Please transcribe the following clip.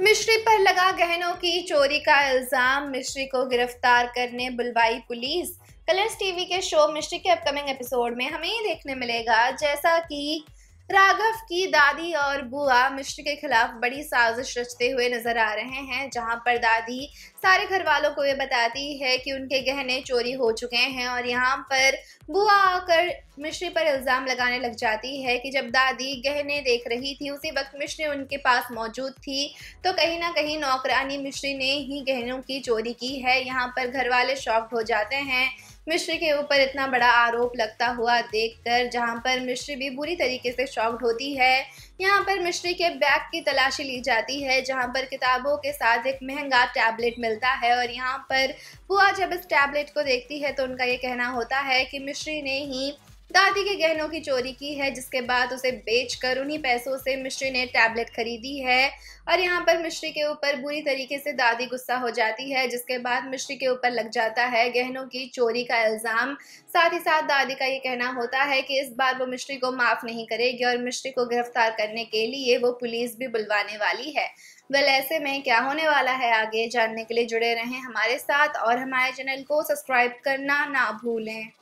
मिश्री पर लगा गहनों की चोरी का इल्जाम मिश्री को गिरफ्तार करने बुलवाई पुलिस कलर्स टीवी के शो मिश्री के अपकमिंग एपिसोड में हमें देखने मिलेगा जैसा कि राघव की दादी और बुआ मिश्र के खिलाफ बड़ी साजिश रचते हुए नजर आ रहे हैं जहां पर दादी सारे घर वालों को ये बताती है कि उनके गहने चोरी हो चुके हैं और यहाँ पर बुआ आकर मिश्र पर इल्ज़ाम लगाने लग जाती है कि जब दादी गहने देख रही थी उसी वक्त मिश्र उनके पास मौजूद थी तो कहीं ना कहीं नौकरानी मिश्री ने ही गहनों की चोरी की है यहाँ पर घर वाले शॉक्ड हो जाते हैं मिश्री के ऊपर इतना बड़ा आरोप लगता हुआ देखकर जहां पर मिश्री भी बुरी तरीके से शॉक्ड होती है यहाँ पर मिश्री के बैग की तलाशी ली जाती है जहाँ पर किताबों के साथ एक महंगा टैबलेट मिलता है और यहाँ पर बुआ जब इस टैबलेट को देखती है तो उनका ये कहना होता है कि मिश्री ने ही दादी के गहनों की चोरी की है जिसके बाद उसे बेचकर उन्हीं पैसों से मिश्री ने टैबलेट खरीदी है और यहाँ पर मिश्री के ऊपर बुरी तरीके से दादी गुस्सा हो जाती है जिसके बाद मिश्री के ऊपर लग जाता है गहनों की चोरी का इल्ज़ाम साथ ही साथ दादी का ये कहना होता है कि इस बार वो मिश्री को माफ़ नहीं करेगी और मिश्री को गिरफ्तार करने के लिए वो पुलिस भी बुलवाने वाली है वेल ऐसे में क्या होने वाला है आगे जानने के लिए जुड़े रहें हमारे साथ और हमारे चैनल को सब्सक्राइब करना ना भूलें